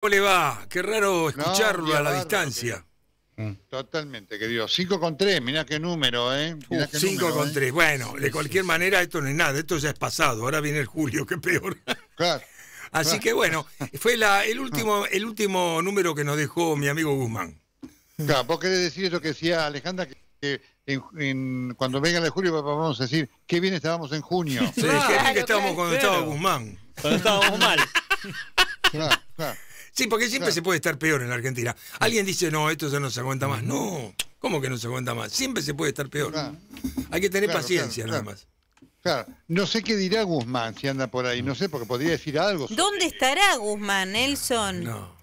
¿Cómo le va? Qué raro escucharlo a la distancia. Que... Mm. Totalmente, querido. 5 con 3, mirá qué número, ¿eh? 5 con 3, ¿eh? bueno, de cualquier manera esto no es nada, esto ya es pasado, ahora viene el julio, qué peor. Claro. Así que bueno, fue el, ah. último, el último número que nos dejó mi amigo Guzmán. Claro, vos querés decir eso que decía Alejandra, que cuando venga el julio vamos a decir qué bien estábamos en junio. Sí, qué bien que estábamos cuando estaba Guzmán. Cuando estábamos mal. Claro, claro. Sí, porque siempre se puede estar peor en la Argentina. Alguien dice, no, esto ya no se aguanta más. No, ¿cómo que no se aguanta más? Siempre se puede estar peor. Hay que tener paciencia nada más. Claro, no sé qué dirá Guzmán si anda por ahí, no sé, porque podría decir algo. ¿Dónde estará Guzmán, Nelson? No.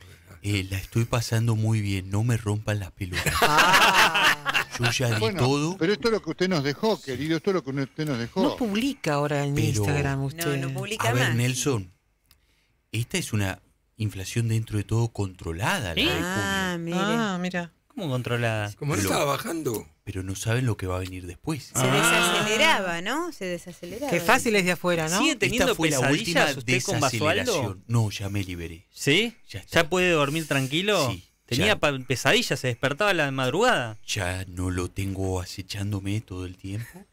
Eh, la estoy pasando muy bien, no me rompan las pelotas. Ah. Yo ya di todo. Pero esto es lo que usted nos dejó, querido, esto es lo que usted nos dejó. No publica ahora en Instagram usted. No, publica a ver, Nelson, esta es una inflación dentro de todo controlada. Ah, ah, mira. ¿Cómo controlada? Como no estaba bajando. Pero no saben lo que va a venir después. Se ah. desaceleraba, ¿no? Se desaceleraba. Qué fácil es de afuera, ¿no? Sigue teniendo Esta fue la última desaceleración. no, ya me liberé. ¿Sí? ¿Ya, puede dormir tranquilo? Tenía pesadillas, se despertaba a la madrugada. Ya no lo tengo acechándome todo el tiempo.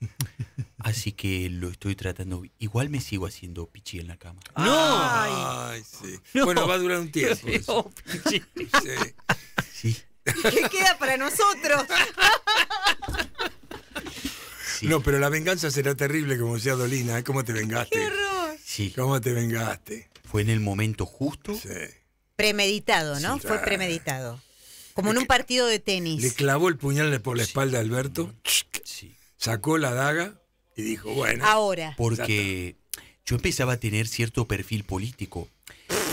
Así que lo estoy tratando. Igual me sigo haciendo pichi en la cama. ¡No! Bueno, va a durar un tiempo. Eso. Pichi. Sí. ¿Qué queda para nosotros? No, pero la venganza será terrible, como decía Dolina. ¿eh? ¿Cómo te vengaste? ¡Qué Sí. ¿Cómo te vengaste? Fue en el momento justo. Sí. Premeditado, ¿no? Fue premeditado. Como en un partido de tenis. Le clavó el puñal por la espalda a Alberto. Sí. Sacó la daga y dijo, bueno. Ahora. Porque yo empezaba a tener cierto perfil político.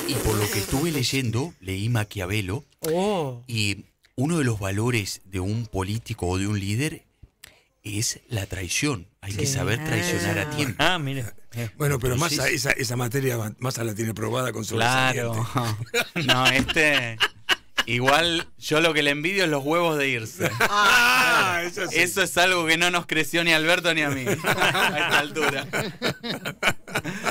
Y por lo que estuve leyendo, leí Maquiavelo. Oh. Y uno de los valores de un político o de un líder es la traición. Hay que saber traicionar a tiempo. Ah, mire. Bueno, pero Massa, esa, materia más la tiene probada con su Claro. No, este. Igual yo lo que le envidio es los huevos de irse. Ah, eso, es algo que no nos creció ni a Alberto ni a mí a esta altura.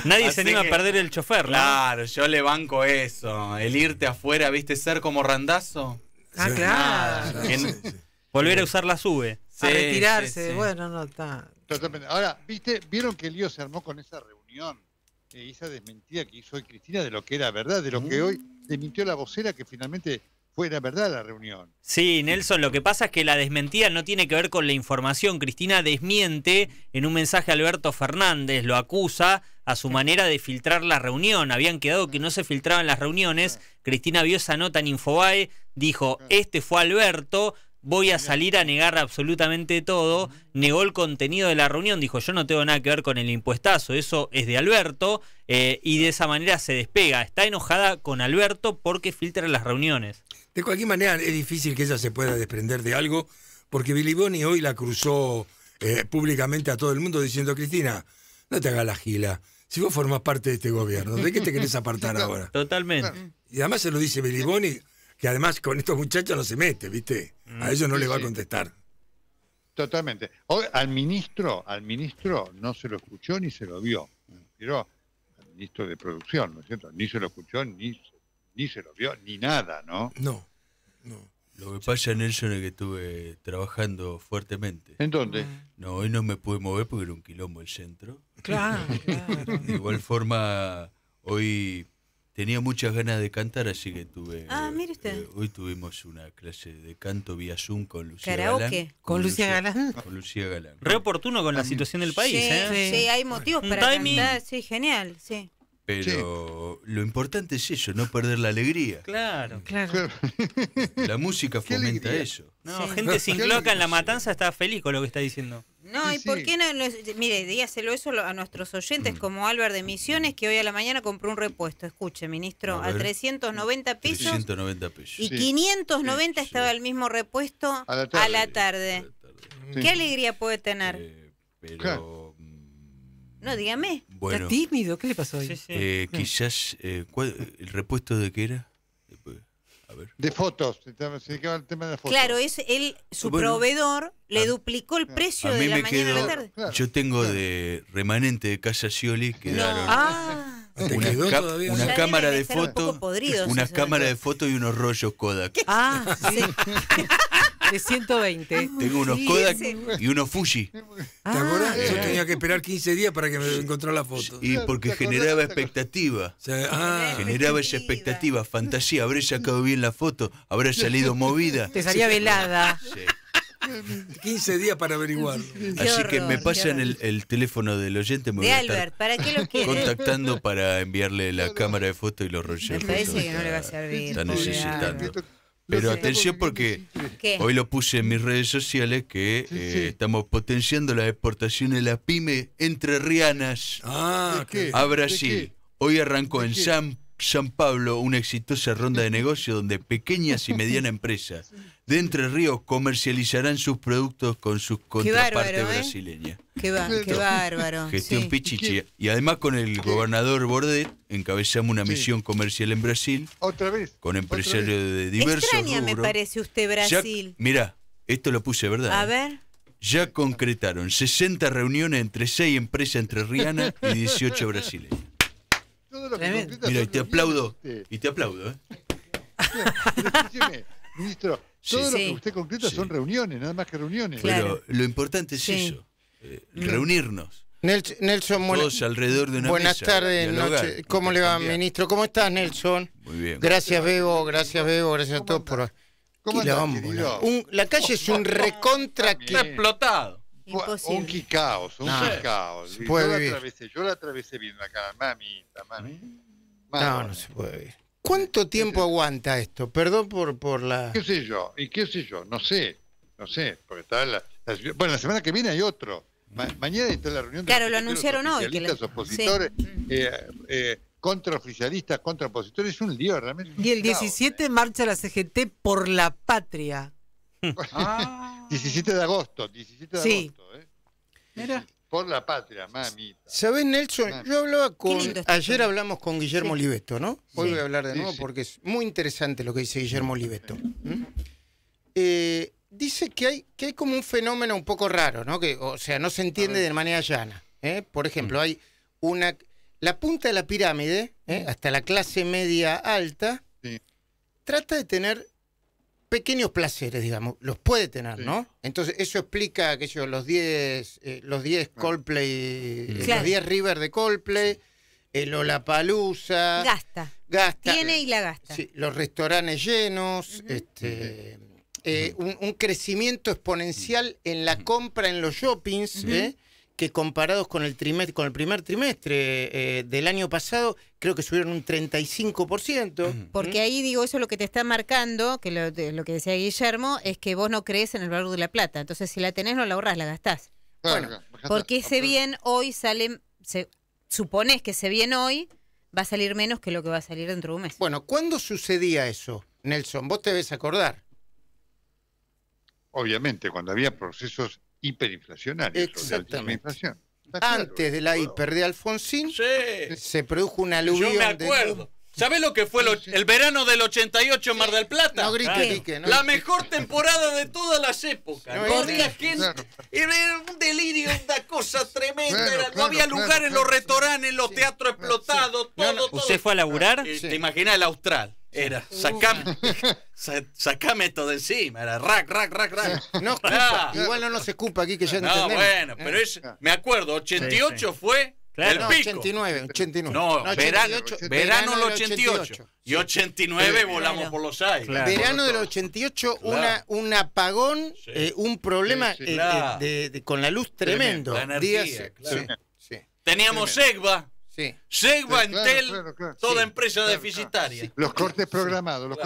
Nadie se anima a perder el chofer, ¿no? Claro, yo le banco eso. El irte afuera, viste, ser como randazo. Ah, claro. volver a usar la sube. a retirarse. Bueno, no está. Totalmente. Ahora, viste, vieron que el lío se armó con esa reunión eh, esa desmentida que hizo hoy Cristina de lo que era verdad, de lo que mm. hoy desmintió la vocera que finalmente fuera verdad la reunión. Sí, Nelson, lo que pasa es que la desmentida no tiene que ver con la información. Cristina desmiente en un mensaje a Alberto Fernández, lo acusa a su manera de filtrar la reunión. Habían quedado que no se filtraban las reuniones. Cristina vio esa nota en Infobae, dijo, este fue Alberto, voy a salir a negar absolutamente todo. Negó el contenido de la reunión, dijo, yo no tengo nada que ver con el impuestazo, eso es de Alberto. Eh, y de esa manera se despega. Está enojada con Alberto porque filtra las reuniones. De cualquier manera, es difícil que ella se pueda desprender de algo, porque Billy Boni hoy la cruzó eh, públicamente a todo el mundo diciendo, Cristina, no te hagas la gila. Si vos formás parte de este gobierno, ¿de qué te querés apartar ahora? Totalmente. Y además se lo dice Billy Boni, que además con estos muchachos no se mete, ¿viste? A ellos no mm, le va a contestar. Totalmente. Hoy, al ministro, al ministro no se lo escuchó ni se lo vio. Pero de Producción, ¿no es cierto? Ni se lo escuchó, ni, ni se lo vio, ni nada, ¿no? No, Lo que pasa, Nelson, es que estuve trabajando fuertemente. ¿En dónde? No, hoy no me pude mover porque era un quilombo el centro. Claro, claro. De igual forma, hoy Tenía muchas ganas de cantar, así que tuve. Ah, mire usted. Eh, hoy tuvimos una clase de canto vía Zoom con Lucía Galán. ¿Con, ¿Con Lucía Galán? Con Lucía Galán. Re con la mm. situación del país, ¿eh? Sí, hay motivos para cantar. Sí, genial, sí. Pero lo importante es eso, no perder la alegría. Claro, claro. La música fomenta eso. No, gente sin cloca en la matanza está feliz con lo que está diciendo. No, ¿y por qué no? mire, dígaselo eso a nuestros oyentes, mm. como Álvaro de Misiones, que hoy a la mañana compró un repuesto. Escuche, ministro, a, 390 pesos. 390 pesos. Y 590 estaba el mismo repuesto a la tarde. Qué alegría puede tener. Eh, no, dígame. Está tímido, ¿qué le pasó hoy? eh, quizás, eh, ¿el repuesto de qué era? De fotos, se tema de fotos. Claro, es él, su proveedor le duplicó el precio de la mañana a la tarde. Yo tengo de remanente de Casa Scioli quedaron. Ah, ¿Te Una, cámara de fotos, una cámara de fotos y unos rollos Kodak. ah, sí. de 120. Ah, Tengo unos Kodak y unos Fuji. Ah. Yo tenía que esperar 15 días para que me encontrara la foto. Y porque generaba expectativa. Ah. generaba esa expectativa, fantasía. Habré sacado bien la foto, habrá salido movida. Te salía velada. 15 días para averiguar Así que me pasan el, teléfono del oyente. Me Albert, ¿para qué lo Contactando para enviarle la cámara de foto y los rollos. Me parece que no le va a servir. Está necesitando. Pero atención porque hoy lo puse en mis redes sociales que eh, estamos potenciando la exportación de la pyme Entre Rianas ah, a Brasil. Hoy arrancó en San San Pablo una exitosa ronda de negocio donde pequeñas y medianas empresas de Entre Ríos comercializarán sus productos con sus contrapartes ¿eh? brasileñas. Qué, bárbaro. Qué, bárbaro. Gestión Pichichi. Y además con el gobernador Bordet encabezamos una misión comercial en Brasil. Otra vez. Con empresarios de diversos Extraña me parece usted Brasil. mirá, esto lo puse, ¿verdad? A ¿eh? ver ya concretaron 60 reuniones entre 6 empresas entre Rihanna y 18 brasileños que y te aplaudo. y te aplaudo, ¿eh? ministro, todo lo que usted concreta son reuniones, nada más que reuniones. Pero lo importante es eso, eh, mm. reunirnos. Nelson, alrededor de una buenas tardes, noche. ¿Cómo le va, ministro? ¿Cómo estás, Nelson? Muy bien. Gracias, Bebo, gracias, Bebo, gracias a todos por... ¿Cómo la, un, la calle es un recontra... Está explotado. Un caos un kikaos yo, La atravesé, yo la cara viendo mamita, mami. Mm. No, no se puede ver ¿Cuánto tiempo aguanta esto? Perdón por, por la... ¿Qué sé yo? ¿Y qué sé yo? No sé, no sé, porque está la, Bueno, la semana que viene hay otro. mañana está la reunión claro, los lo anunciaron hoy. Que la... opositores, mm. eh, eh, contraoficialistas, es un lío realmente. Y el 17 ¿eh? marcha la CGT por la patria. 17 ah. de agosto, 17 de agosto. ¿eh? Por la patria, mamita ¿sabes Nelson? Yo hablaba con. Este ayer hablamos con Guillermo Oliveto, ¿no? Hoy voy a hablar de nuevo porque es muy interesante lo que dice Guillermo Oliveto. Eh, dice que hay, que hay como un fenómeno un poco raro, ¿no? Que, o sea, no se entiende de manera llana. ¿eh? Por ejemplo, mm. hay una. La punta de la pirámide, ¿eh? hasta la clase media alta, trata de tener pequeños placeres, digamos, los puede tener, ¿no? Entonces, eso explica que los 10 eh, los 10 Coldplay, eh, los 10 River de Coldplay, el Olapalooza. Gasta. Gasta. Tiene y la gasta. los restaurantes llenos, este eh, un, crecimiento exponencial en la compra en los shoppings, ¿eh? que comparados con el, primer trimestre eh, del año pasado, creo que subieron un 35%. Porque ahí digo, eso es lo que te está marcando, que lo, lo, que decía Guillermo, es que vos no crees en el valor de la plata. Entonces, si la tenés, no la ahorrás, la gastás. bueno, porque ese bien hoy sale, se, que ese bien hoy va a salir menos que lo que va a salir dentro de un mes. Bueno, ¿cuándo sucedía eso, Nelson? Vos te debes acordar. Obviamente, cuando había procesos hiperinflacionarios. Antes de la hiper de Alfonsín, se produjo una aluvión. Yo me acuerdo. ¿Sabes lo que fue el verano del 88 en Mar del Plata? No ah. La mejor temporada de todas las épocas. Corría gente era un delirio, una cosa tremenda. no había lugar en los restaurantes, en los teatros explotados, todo, ¿Usted fue a laburar? Eh, ¿Te imaginas el austral? Era, sacame, sacame esto de encima, era rack, rack, rack, rack. No, ah. igual no nos escupa aquí que ya no, entendemos. bueno, pero eh. es, me acuerdo, 88 fue no, 89, 89. No, verano, del 88. Y 89 volamos por los aires. Verano del 88, una, un apagón, eh, un problema eh, eh, de, con la luz tremendo. La Días, Teníamos Egba Sí. toda empresa deficitaria. Los cortes programados,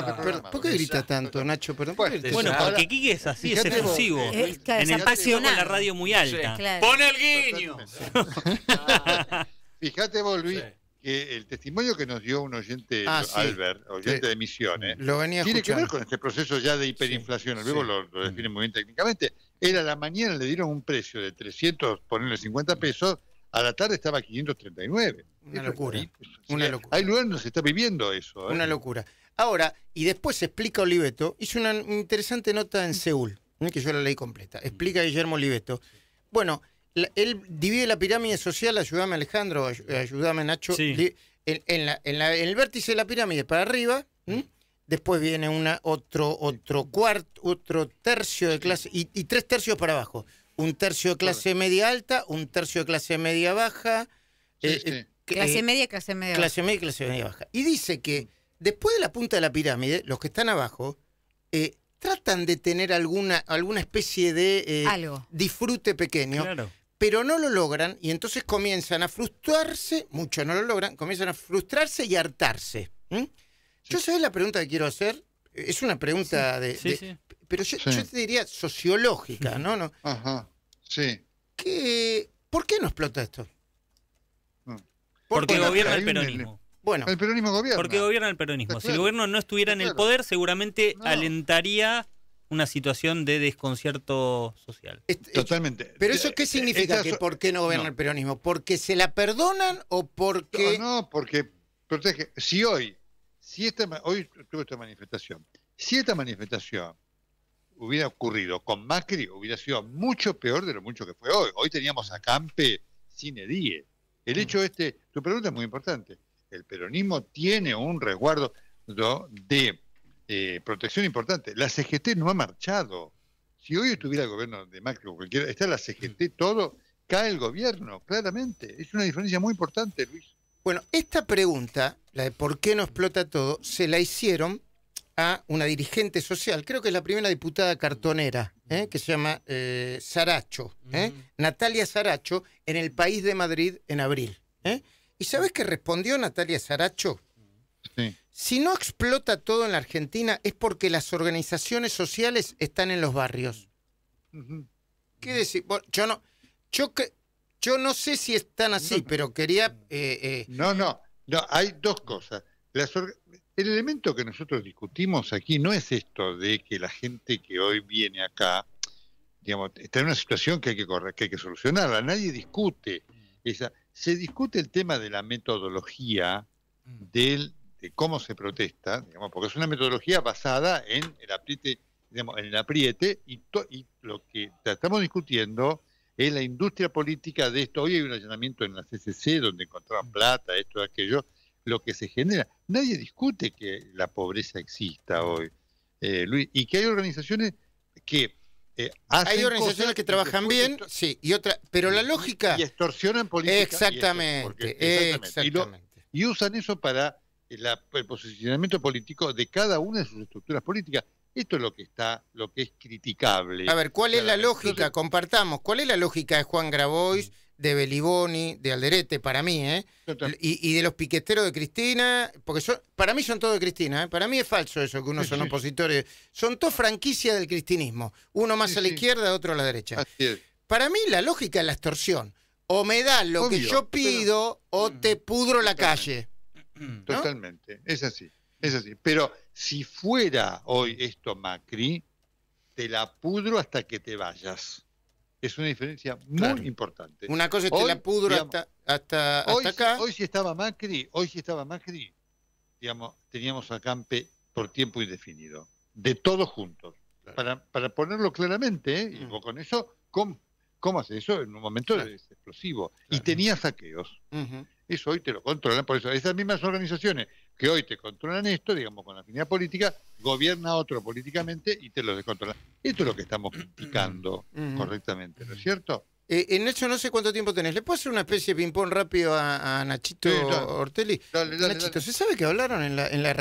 ¿Por qué grita tanto, Nacho? Perdón, pues, bueno, porque es así, es efusivo. Es, en el con la radio muy alta. ¡Pone el guiño! fíjate vos, Luis, que el testimonio que nos dio un oyente, ah, Albert, oyente de Misiones, tiene que ver con este proceso ya de hiperinflación. Luego lo, definen define muy bien técnicamente. Era la mañana, le dieron un precio de 300, ponerle 50 pesos, a la tarde estaba 539. Una locura. Hay lugares donde se está viviendo eso. ¿eh? Una locura. Ahora, y después explica Oliveto, hizo una interesante nota en Seúl, ¿eh? que yo la leí completa. Explica Guillermo Oliveto. Bueno, él divide la pirámide social, ayúdame Alejandro, ayúdame Nacho, en, el vértice de la pirámide para arriba, después viene una, otro, otro cuarto, otro tercio de clase y tres tercios para abajo un tercio de clase media alta, un tercio de clase media baja. Eh, eh, clase eh, media, clase media. Clase media, clase media baja. Y dice que después de la punta de la pirámide, los que están abajo tratan de tener alguna, alguna especie de disfrute pequeño. Pero no lo logran y entonces comienzan a frustrarse, muchos no lo logran, comienzan a frustrarse y hartarse. Yo sé la pregunta que quiero hacer es una pregunta de, Pero yo, te diría sociológica, ¿no? ¿no? Ajá, sí. ¿Por qué no explota esto? Porque, gobierna el peronismo. bueno, el peronismo gobierna. Porque gobierna el peronismo. Si el gobierno no estuviera en el poder, seguramente alentaría una situación de desconcierto social. Totalmente. Pero eso qué eh, eh, significa que por qué no gobierna el peronismo? ¿Porque se la perdonan o porque No, no, porque protege si hoy si esta, hoy tuvo esta manifestación, si esta manifestación hubiera ocurrido con Macri, hubiera sido mucho peor de lo mucho que fue hoy. Hoy teníamos a Campe sin edie. El hecho mm. este, tu pregunta es muy importante. El peronismo tiene un resguardo de eh, protección importante. La CGT no ha marchado. Si hoy estuviera el gobierno de Macri o cualquiera, está la CGT mm. todo, cae el gobierno, claramente. Es una diferencia muy importante, Luis. Bueno, esta pregunta, la de por qué no explota todo, se la hicieron a una dirigente social, creo que es la primera diputada cartonera, ¿eh? que se llama eh, Saracho, ¿eh? Natalia Saracho, en el País de Madrid en abril. ¿Y sabes qué respondió Natalia Saracho? Si no explota todo en la Argentina es porque las organizaciones sociales están en los barrios. ¿Qué decir? yo no, yo yo no sé si están así, pero quería... Eh, eh, no, no, no, hay dos cosas. el elemento que nosotros discutimos aquí no es esto de que la gente que hoy viene acá, digamos, está en una situación que hay que, correr, que, hay que solucionarla. Nadie discute. Mm. Esa. Se discute el tema de la metodología mm. del, de cómo se protesta, porque es una metodología basada en el apriete, en el apriete y lo que estamos discutiendo es la industria política de esto. Hoy hay un allanamiento en la CCC donde encontraban plata, esto, aquello, lo que se genera. Nadie discute que la pobreza exista hoy, eh, Luis, y que hay organizaciones que... Eh, hay organizaciones que trabajan bien, sí, y otra, pero la lógica... Y extorsionan política. Exactamente, exactamente. Y, usan eso para el posicionamiento político de cada una de sus estructuras políticas. Esto es lo que está, lo que es criticable. A ver, ¿cuál es la lógica? Compartamos. ¿Cuál es la lógica de Juan Grabois, mm. de Beliboni, de Alderete, para mí, ¿eh? Y, de los piqueteros de Cristina, porque son, para mí son todos de Cristina, eh. Para mí es falso eso, que unos son opositores. Son dos franquicias del cristinismo. Uno más a la izquierda, otro a la derecha. Para mí la lógica es la extorsión. O me das lo que yo pido o te pudro la calle. Totalmente, es así, es así. Pero si fuera hoy mm. esto Macri, te la pudro hasta que te vayas. Es una diferencia muy importante. Una cosa es que te la pudro hasta, hasta, hoy, acá. Hoy si estaba Macri, hoy si estaba Macri, digamos, teníamos a Campe por tiempo indefinido, de todos juntos. Para, para, ponerlo claramente, ¿eh? mm. con eso, ¿cómo, cómo haces eso? En un momento es explosivo. Y tenía saqueos. Eso hoy te lo controlan, por eso esas mismas organizaciones que hoy te controlan esto, digamos, con la afinidad política, gobierna otro políticamente y te lo descontrolan. Esto es lo que estamos criticando correctamente, ¿no es cierto? En eh, eh, hecho no sé cuánto tiempo tenés. ¿Le puedo hacer una especie de ping-pong rápido a, Nachito Ortelli? Nachito, ¿se sabe que hablaron en la,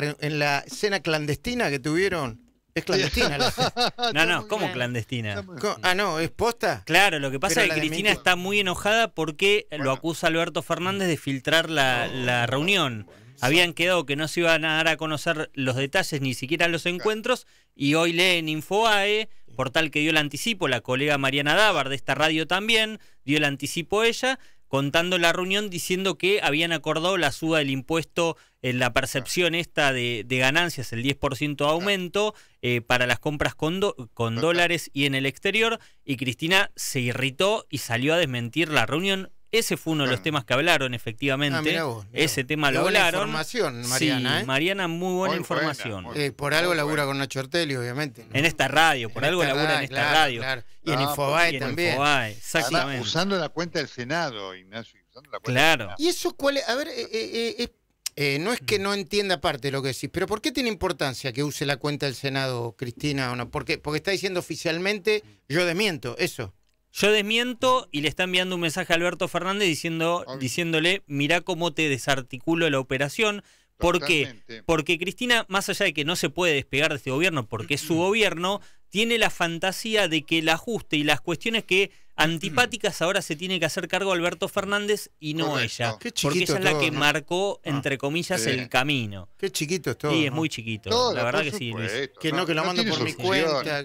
en, cena clandestina que tuvieron? Es clandestina. La... no, no, ¿cómo clandestina? Ah, no, ¿es posta? Claro, lo que pasa es que Cristina está muy enojada porque lo acusa Alberto Fernández de filtrar la, la reunión. Habían quedado que no se iban a dar a conocer los detalles, ni siquiera los encuentros, y hoy leen Infoae, portal que dio el anticipo, la colega Mariana Dávar de esta radio también, dio el anticipo ella, contando la reunión diciendo que habían acordado la suba del impuesto en la percepción esta de, ganancias, el 10% aumento eh, para las compras con, con dólares y en el exterior, y Cristina se irritó y salió a desmentir la reunión ese fue uno de los ah. temas que hablaron, efectivamente. Ah, Ese tema lo buena información, Mariana. Sí, ¿eh? Mariana, muy buena información. Eh, por algo labura con Nacho Ortelli, obviamente. En esta radio, por algo labura en esta radio. Y en ah, Infobae pues, también. exactamente. usando la cuenta del Senado, Ignacio. claro. ¿Y eso cuál es? A ver, eh, no es que mm. no entienda parte de lo que decís, pero ¿por qué tiene importancia que use la cuenta del Senado, Cristina, o no? Porque, porque está diciendo oficialmente, yo desmiento, eso. Yo desmiento y le está enviando un mensaje a Alberto Fernández diciendo, diciéndole, mirá cómo te desarticulo la operación. ¿Por qué? Porque Cristina, más allá de que no se puede despegar de este gobierno porque es su gobierno, tiene la fantasía de que el ajuste y las cuestiones que antipáticas ahora se tiene que hacer cargo Alberto Fernández y no ella. porque ella es la que marcó, ah. entre comillas, el camino. Qué chiquito es Sí, es muy chiquito. la verdad que sí, Que no, que lo mando por mi cuenta,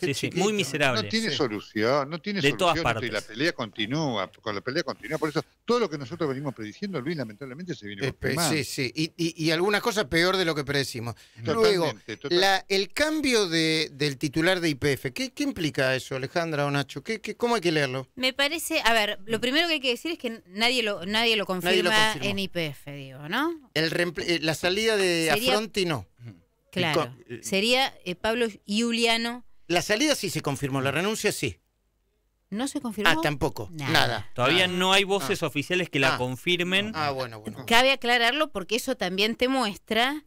sí, sí, muy miserable. No tiene solución, no tiene De todas este, partes. Y la pelea continúa, con la pelea continúa. Por eso, todo lo que nosotros venimos prediciendo, Luis, lamentablemente se viene confirmando. Sí, sí, y, algunas cosas peor de lo que predecimos. Luego, el cambio de, del titular de IPF, ¿qué, ¿qué, implica eso, Alejandra o Nacho? ¿Qué, hay que leerlo? Me parece, a ver, lo primero que hay que decir es que nadie lo, nadie lo confirma en IPF, digo, ¿no? Eh, la salida de Afronti no. Claro. Eh, Sería eh, Pablo Giuliano. La salida sí se confirmó, la renuncia sí. ¿No se confirmó? Ah, tampoco. Nada. Todavía no hay voces ah. oficiales que la ah. confirmen. Ah, bueno, bueno. Cabe aclararlo porque eso también te muestra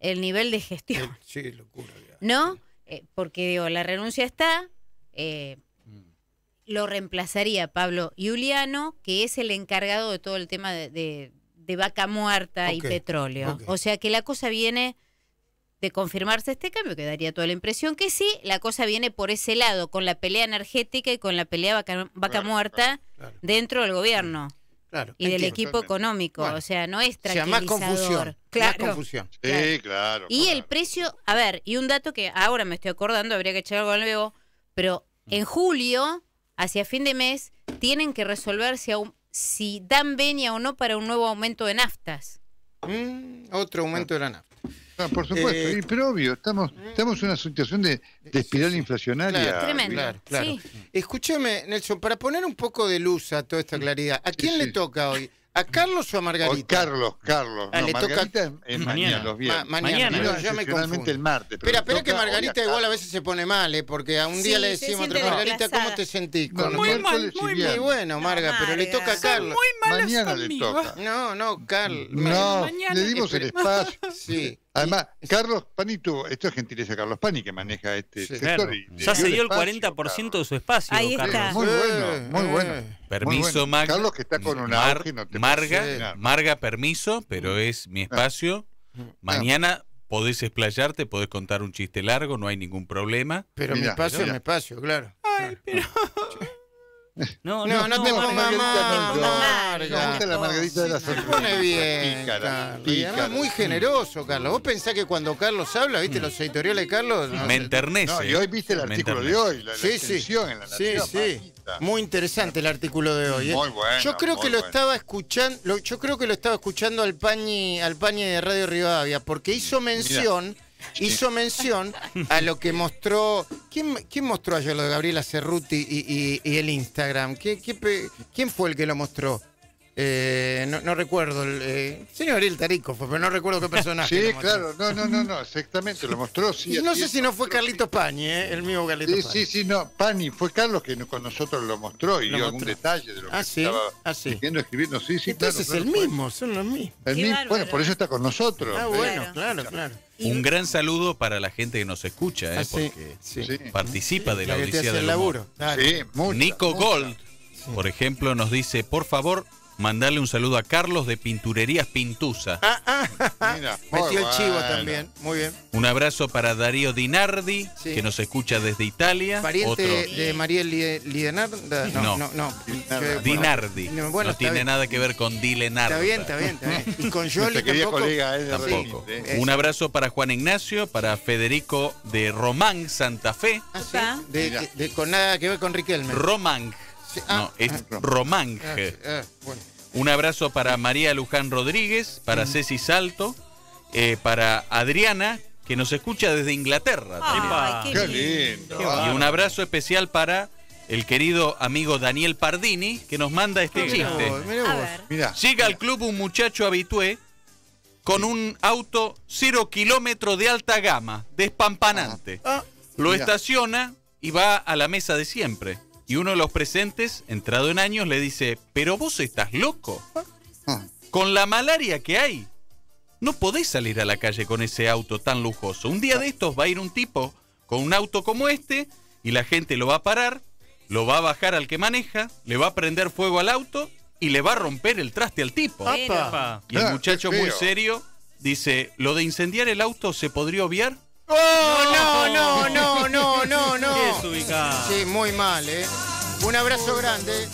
el nivel de gestión. sí, locura. ¿No? porque digo, la renuncia está, eh, lo reemplazaría Pablo Giuliano, que es el encargado de todo el tema de, vaca muerta y petróleo. O sea que la cosa viene de confirmarse este cambio, que daría toda la impresión que sí, la cosa viene por ese lado, con la pelea energética y con la pelea vaca, muerta dentro del gobierno. Claro, y del equipo económico, o sea, no es tranquilizador. más confusión, claro, Sí, claro. Y el precio, a ver, y un dato que ahora me estoy acordando, habría que echar algo el pero mm. en julio hacia fin de mes tienen que resolver si, dan venia o no para un nuevo aumento de naftas. Mm, otro aumento de la nafta. Ah, por supuesto, eh, pero obvio, estamos, en una situación de, espiral inflacionaria. Claro, tremendo. Nelson, para poner un poco de luz a toda esta claridad, ¿a quién le toca hoy? ¿A Carlos o a Margarita? Hoy Carlos, Carlos. Ah, Margarita es, mañana, los viernes. mañana, el martes. Pero que Margarita igual a veces se pone mal, ¿eh? porque a un día le decimos otra Margarita, ¿cómo te sentís? muy mal, muy bien. bueno, Marga, pero le toca a Carlos. Muy mañana conmigo. toca. No, no, Carlos. No, le dimos el espacio. Sí. Además, Carlos Pani esto es gentileza Carlos Pani que maneja este sector. ya se dio el 40% de su espacio. Ahí está. Muy bueno, eh, muy bueno. Eh. Permiso, Carlos que está con una Marga, Marga, permiso, pero es mi espacio. Ah. Mañana podés explayarte, podés contar un chiste largo, no hay ningún problema. Pero mi espacio es mi espacio, claro. No, no, no, te No, la Margarita de la Se pone bien. Carlos. muy mm. generoso, Carlos. Vos pensás que cuando Carlos habla, viste mm. los editoriales de Carlos. Me enternece. y hoy viste el artículo de hoy. sí, sí. sí, sí. Muy interesante el artículo de hoy. ¿eh? Muy bueno. Yo creo que lo estaba escuchando. yo creo que lo estaba escuchando al Pañi, al Pañi de Radio Rivadavia, porque hizo mención hizo mención a lo que mostró. ¿Quién, mostró ayer lo de Gabriela Cerruti y, el Instagram? quién fue el que lo mostró? Eh, no, no, recuerdo, el eh, señor El Tarico, pero no recuerdo qué personaje. Sí, claro, no, no, no, no, exactamente, lo mostró. y no sé si no fue Carlito Pani eh, el mismo Carlito. sí, Sí, sí, no, Pani, fue Carlos que con nosotros lo mostró y dio algún detalle de lo que ah, sí? estaba ah, sí. Sí, sí, Entonces es el mismo, son los mismos. El mismo, bueno, por eso está con nosotros. Ah, ¿eh? bueno, claro, claro. Un gran saludo para la gente que nos escucha, eh, ah, porque participa de la, audiencia del laburo. Nico Gold, por ejemplo, nos dice, por favor, mandarle un saludo a Carlos de Pinturerías Pintusa. Ah, ah, Mira, metió el chivo también. Muy bien. Un abrazo para Darío Dinardi, que nos escucha desde Italia. ¿Pariente Otro... de María Lidenard. No, no, no. no. Dinardi. no tiene nada que ver con Dilenardi Está bien, está bien, está bien. Y con Yoli tampoco. Colega, tampoco. Eh, un abrazo para Juan Ignacio, para Federico de Román, Santa Fe. Ah, de, con nada que ver con Riquelme. Román. Ah, no, es ah, Román. Ah, ah, bueno. Un abrazo para María Luján Rodríguez, para mm. Ceci Salto, eh, para Adriana, que nos escucha desde Inglaterra. qué lindo. Y un abrazo especial para el querido amigo Daniel Pardini, que nos manda este chiste. Llega al club un muchacho habitué con un auto cero kilómetro de alta gama, despampanante. Ah, Lo estaciona y va a la mesa de siempre. Y uno de los presentes, entrado en años, le dice, pero vos estás loco. Ah. Con la malaria que hay, no podés salir a la calle con ese auto tan lujoso. Un día de estos va a ir un tipo con un auto como este y la gente lo va a parar, lo va a bajar al que maneja, le va a prender fuego al auto y le va a romper el traste al tipo. Y el ah, muchacho muy serio dice, lo de incendiar el auto se podría obviar ¡Oh! No, no, no, no, no, no. Sí, muy mal, ¿eh? Un abrazo grande.